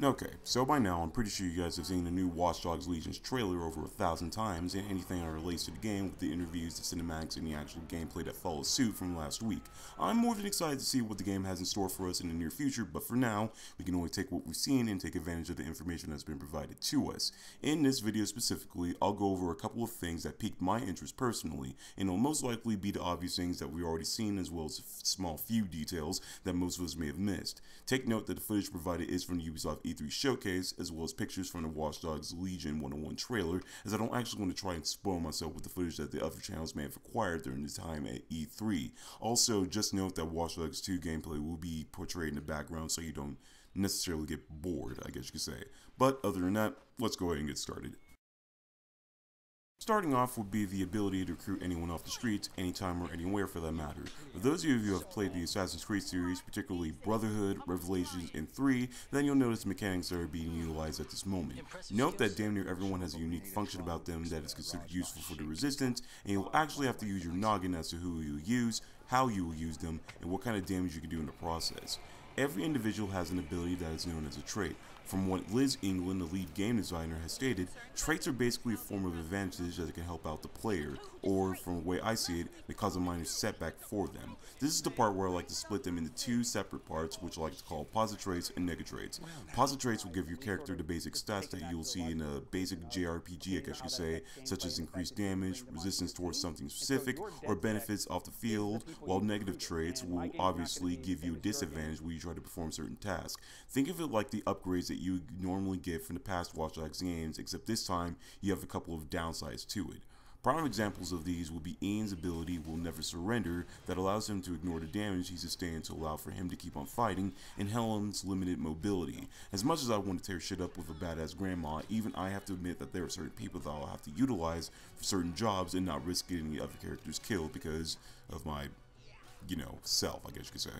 Okay, so by now I'm pretty sure you guys have seen the new Watch Dogs Legions trailer over a thousand times and anything that relates to the game with the interviews, the cinematics, and the actual gameplay that follows suit from last week. I'm more than excited to see what the game has in store for us in the near future, but for now, we can only take what we've seen and take advantage of the information that's been provided to us. In this video specifically, I'll go over a couple of things that piqued my interest personally, and it will most likely be the obvious things that we've already seen as well as small few details that most of us may have missed. Take note that the footage provided is from Ubisoft E3 Showcase, as well as pictures from the Watch Dogs Legion 101 trailer, as I don't actually want to try and spoil myself with the footage that the other channels may have acquired during the time at E3. Also, just note that Watch Dogs 2 gameplay will be portrayed in the background so you don't necessarily get bored, I guess you could say. But other than that, let's go ahead and get started. Starting off would be the ability to recruit anyone off the streets, anytime or anywhere for that matter. For those of you who have played the Assassin's Creed series, particularly Brotherhood, Revelations, and 3, then you'll notice mechanics that are being utilized at this moment. Note that damn near everyone has a unique function about them that is considered useful for the Resistance, and you'll actually have to use your noggin as to who you use, how you will use them, and what kind of damage you can do in the process. Every individual has an ability that is known as a trait, from what Liz England, the lead game designer, has stated, traits are basically a form of advantage that can help out the player, or, from the way I see it, they cause a minor setback for them. This is the part where I like to split them into two separate parts, which I like to call positive traits and negative traits. Positive traits will give your character the basic stats that you'll see in a basic JRPG, I guess you could say, such as increased damage, resistance towards something specific, or benefits off the field, while negative traits will obviously give you a disadvantage when you try to perform certain tasks. Think of it like the upgrades that that you normally get from the past Watch Dogs games, except this time you have a couple of downsides to it. Prime examples of these will be Ian's ability Will Never Surrender that allows him to ignore the damage he sustained to allow for him to keep on fighting, and Helen's limited mobility. As much as I want to tear shit up with a badass grandma, even I have to admit that there are certain people that I'll have to utilize for certain jobs and not risk getting the other characters killed because of my, you know, self, I guess you could say.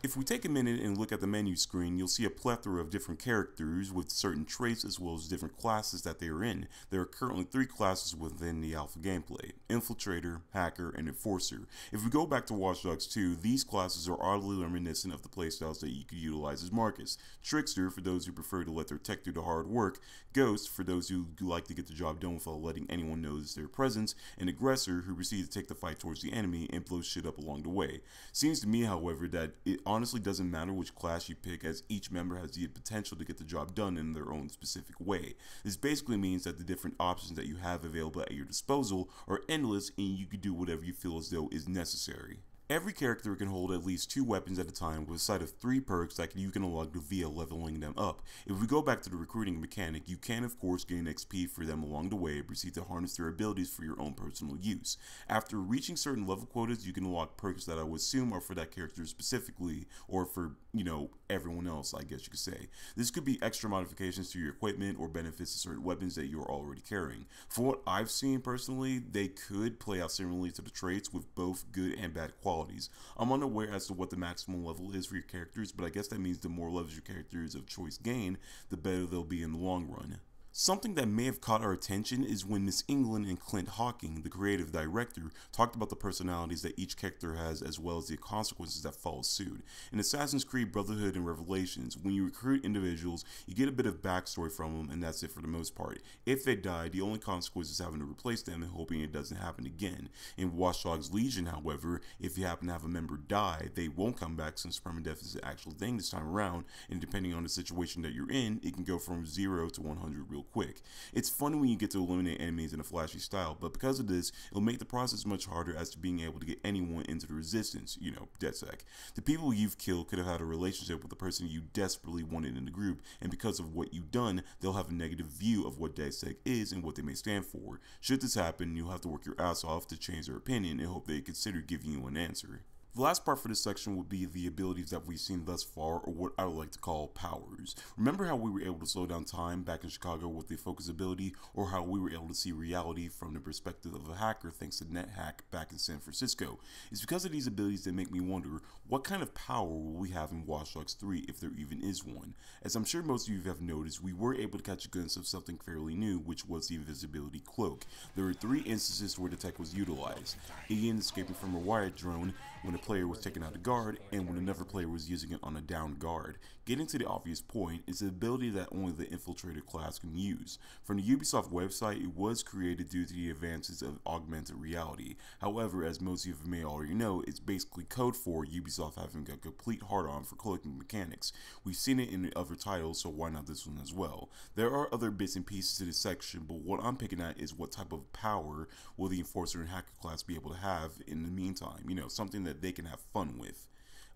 If we take a minute and look at the menu screen, you'll see a plethora of different characters with certain traits as well as different classes that they are in. There are currently three classes within the alpha gameplay, Infiltrator, Hacker, and Enforcer. If we go back to Watch Dogs 2, these classes are oddly reminiscent of the playstyles that you could utilize as Marcus. Trickster, for those who prefer to let their tech do the hard work, Ghost, for those who like to get the job done without letting anyone know their presence, and Aggressor, who proceeds to take the fight towards the enemy and blows shit up along the way. Seems to me, however, that it honestly doesn't matter which class you pick as each member has the potential to get the job done in their own specific way. This basically means that the different options that you have available at your disposal are endless and you can do whatever you feel as though is necessary. Every character can hold at least two weapons at a time with a set of three perks that you can unlock via leveling them up. If we go back to the recruiting mechanic, you can of course gain XP for them along the way and proceed to harness their abilities for your own personal use. After reaching certain level quotas, you can unlock perks that I would assume are for that character specifically, or for, you know, everyone else, I guess you could say. This could be extra modifications to your equipment or benefits to certain weapons that you're already carrying. For what I've seen personally, they could play out similarly to the traits with both good and bad qualities qualities. I'm unaware as to what the maximum level is for your characters, but I guess that means the more levels your characters of choice gain, the better they'll be in the long run. Something that may have caught our attention is when Miss England and Clint Hawking, the creative director, talked about the personalities that each character has as well as the consequences that follow suit. In Assassin's Creed Brotherhood and Revelations, when you recruit individuals, you get a bit of backstory from them and that's it for the most part. If they die, the only consequence is having to replace them and hoping it doesn't happen again. In Watch Dogs Legion, however, if you happen to have a member die, they won't come back since permadeath is the actual thing this time around, and depending on the situation that you're in, it can go from 0 to 100 real real quick. It's fun when you get to eliminate enemies in a flashy style, but because of this, it'll make the process much harder as to being able to get anyone into the resistance, you know, DedSec. The people you've killed could have had a relationship with the person you desperately wanted in the group, and because of what you've done, they'll have a negative view of what DedSec is and what they may stand for. Should this happen, you'll have to work your ass off to change their opinion and hope they consider giving you an answer. The last part for this section will be the abilities that we've seen thus far, or what I would like to call powers. Remember how we were able to slow down time back in Chicago with the focus ability, or how we were able to see reality from the perspective of a hacker thanks to NetHack back in San Francisco? It's because of these abilities that make me wonder, what kind of power will we have in Watch Dogs 3 if there even is one? As I'm sure most of you have noticed, we were able to catch a glimpse of something fairly new, which was the invisibility cloak. There were three instances where the tech was utilized. Ian escaping from a wired drone when a player was taking out a guard and when another player was using it on a down guard. Getting to the obvious point is the ability that only the Infiltrator class can use. From the Ubisoft website, it was created due to the advances of augmented reality. However, as most of you may already know, it's basically code for Ubisoft having a complete hard-on for collecting mechanics. We've seen it in other titles, so why not this one as well? There are other bits and pieces to this section, but what I'm picking at is what type of power will the Enforcer and Hacker class be able to have in the meantime. You know, something that they can have fun with.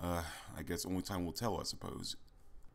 Uh, I guess only time will tell, I suppose.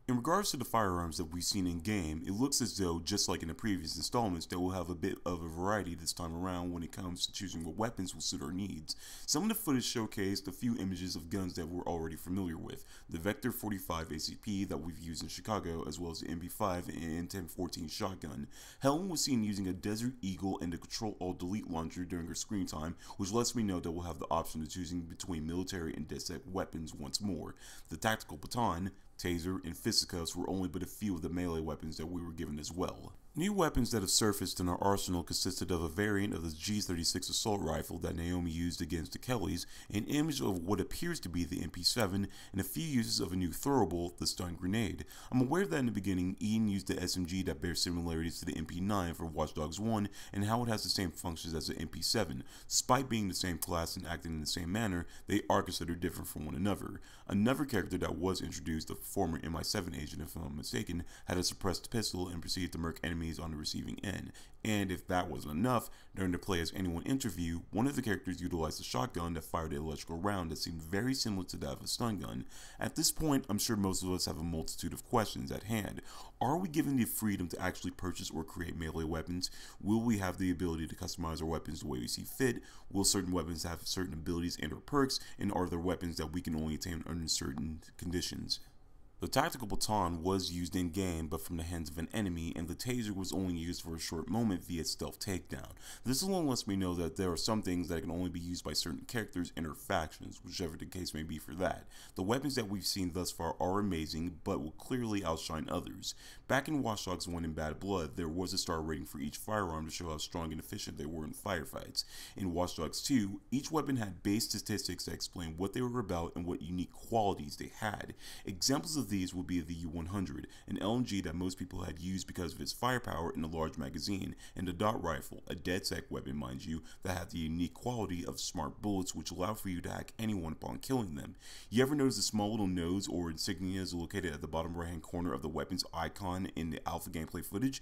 In regards to the firearms that we've seen in game, it looks as though, just like in the previous installments, that we'll have a bit of a variety this time around when it comes to choosing what weapons will suit our needs. Some of the footage showcased a few images of guns that we're already familiar with, the Vector 45 ACP that we've used in Chicago, as well as the MB5 and 1014 shotgun. Helen was seen using a Desert Eagle and the control All delete launcher during her screen time, which lets me know that we'll have the option of choosing between military and desert weapons once more. The Tactical Baton, Taser, and fisticuffs were only but a few of the melee weapons that we were given as well. New weapons that have surfaced in our arsenal consisted of a variant of the G36 assault rifle that Naomi used against the Kellys, an image of what appears to be the MP7, and a few uses of a new throwable, the stun grenade. I'm aware that in the beginning, Ian used the SMG that bears similarities to the MP9 for Watch Dogs 1 and how it has the same functions as the MP7. Despite being the same class and acting in the same manner, they are considered different from one another. Another character that was introduced, the former MI7 agent if I'm not mistaken, had a suppressed pistol and proceeded to murk enemies enemies on the receiving end. And if that wasn't enough, during the Player's Anyone interview, one of the characters utilized a shotgun that fired an electrical round that seemed very similar to that of a stun gun. At this point, I'm sure most of us have a multitude of questions at hand. Are we given the freedom to actually purchase or create melee weapons? Will we have the ability to customize our weapons the way we see fit? Will certain weapons have certain abilities and or perks? And are there weapons that we can only attain under certain conditions? The tactical baton was used in game but from the hands of an enemy and the taser was only used for a short moment via stealth takedown. This alone lets me know that there are some things that can only be used by certain characters and or factions, whichever the case may be for that. The weapons that we've seen thus far are amazing but will clearly outshine others. Back in Watch Dogs 1 and Bad Blood, there was a star rating for each firearm to show how strong and efficient they were in firefights. In Watch Dogs 2, each weapon had base statistics that explained what they were about and what unique qualities they had. Examples of of these will be the U-100, an LMG that most people had used because of its firepower and a large magazine, and a dot rifle, a dead sec weapon mind you, that had the unique quality of smart bullets which allow for you to hack anyone upon killing them. You ever notice the small little nose or insignias located at the bottom right hand corner of the weapon's icon in the alpha gameplay footage?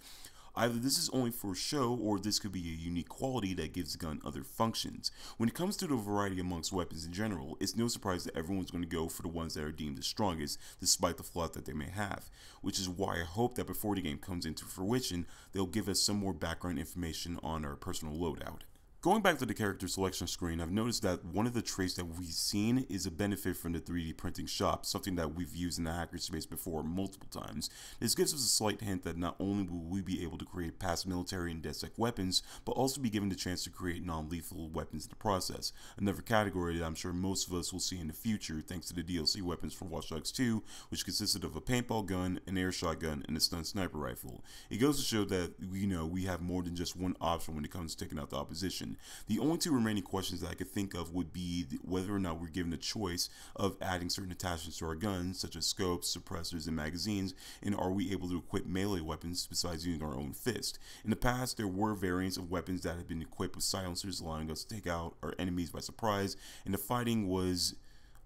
Either this is only for show or this could be a unique quality that gives the gun other functions. When it comes to the variety amongst weapons in general, it's no surprise that everyone's going to go for the ones that are deemed the strongest despite the flaws that they may have, which is why I hope that before the game comes into fruition, they'll give us some more background information on our personal loadout. Going back to the character selection screen, I've noticed that one of the traits that we've seen is a benefit from the 3D printing shop, something that we've used in the hacker space before multiple times. This gives us a slight hint that not only will we be able to create past military and DedSec weapons, but also be given the chance to create non-lethal weapons in the process, another category that I'm sure most of us will see in the future thanks to the DLC weapons for Watch Dogs 2, which consisted of a paintball gun, an air shotgun, and a stun sniper rifle. It goes to show that, you know, we have more than just one option when it comes to taking out the opposition the only two remaining questions that I could think of would be whether or not we're given a choice of adding certain attachments to our guns, such as scopes, suppressors, and magazines, and are we able to equip melee weapons besides using our own fist. In the past, there were variants of weapons that had been equipped with silencers, allowing us to take out our enemies by surprise, and the fighting was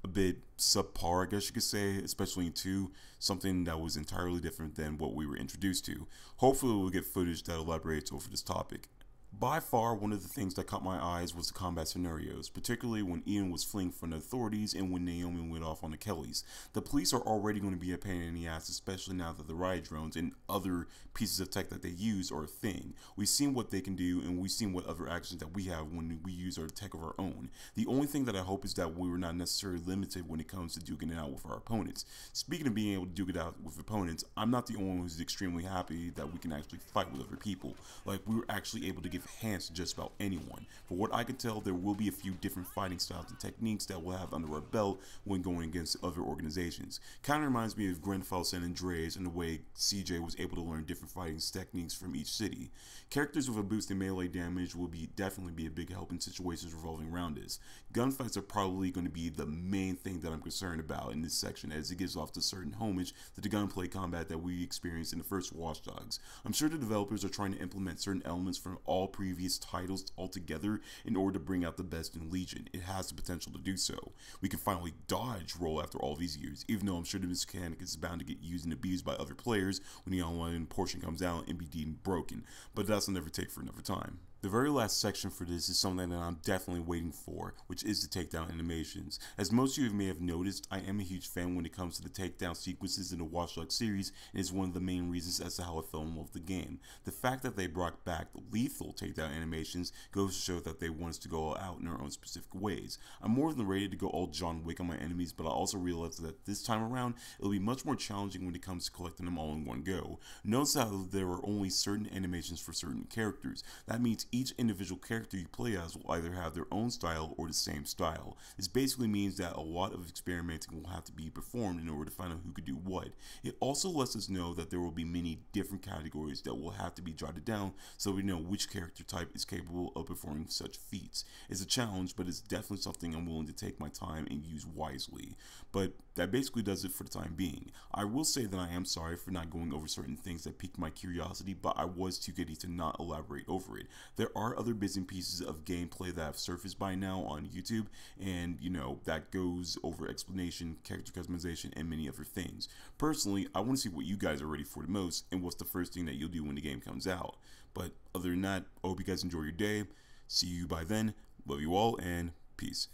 a bit subpar, I guess you could say, especially in 2, something that was entirely different than what we were introduced to. Hopefully we'll get footage that elaborates over this topic. By far, one of the things that caught my eyes was the combat scenarios, particularly when Ian was fleeing from the authorities and when Naomi went off on the Kellys. The police are already going to be a pain in the ass, especially now that the riot drones and other pieces of tech that they use are a thing. We've seen what they can do and we've seen what other actions that we have when we use our tech of our own. The only thing that I hope is that we were not necessarily limited when it comes to duking it out with our opponents. Speaking of being able to duke it out with opponents, I'm not the only one who's extremely happy that we can actually fight with other people. Like, we were actually able to get give hands to just about anyone. For what I can tell, there will be a few different fighting styles and techniques that we'll have under our belt when going against other organizations. Kind of reminds me of Grenfell San Andreas and the way CJ was able to learn different fighting techniques from each city. Characters with a boost in melee damage will be definitely be a big help in situations revolving around this. Gunfights are probably going to be the main thing that I'm concerned about in this section as it gives off the certain homage to the gunplay combat that we experienced in the first Watch Dogs. I'm sure the developers are trying to implement certain elements from all previous titles altogether in order to bring out the best in Legion. It has the potential to do so. We can finally dodge roll after all these years, even though I'm sure the mechanic is bound to get used and abused by other players when the online portion comes out and be deemed broken, but that's another take for another time. The very last section for this is something that I'm definitely waiting for, which is the takedown animations. As most of you may have noticed, I am a huge fan when it comes to the takedown sequences in the Watchdog series and is one of the main reasons as to how I fell in love with the game. The fact that they brought back lethal takedown animations goes to show that they want us to go all out in our own specific ways. I'm more than ready to go all John Wick on my enemies, but I also realize that this time around, it'll be much more challenging when it comes to collecting them all in one go. Notice how there are only certain animations for certain characters. That means each individual character you play as will either have their own style or the same style. This basically means that a lot of experimenting will have to be performed in order to find out who could do what. It also lets us know that there will be many different categories that will have to be jotted down so we know which character type is capable of performing such feats. It's a challenge, but it's definitely something I'm willing to take my time and use wisely. But that basically does it for the time being. I will say that I am sorry for not going over certain things that piqued my curiosity, but I was too giddy to not elaborate over it there are other bits and pieces of gameplay that have surfaced by now on YouTube, and you know that goes over explanation, character customization, and many other things. Personally, I want to see what you guys are ready for the most, and what's the first thing that you'll do when the game comes out. But other than that, I hope you guys enjoy your day. See you by then. Love you all, and peace.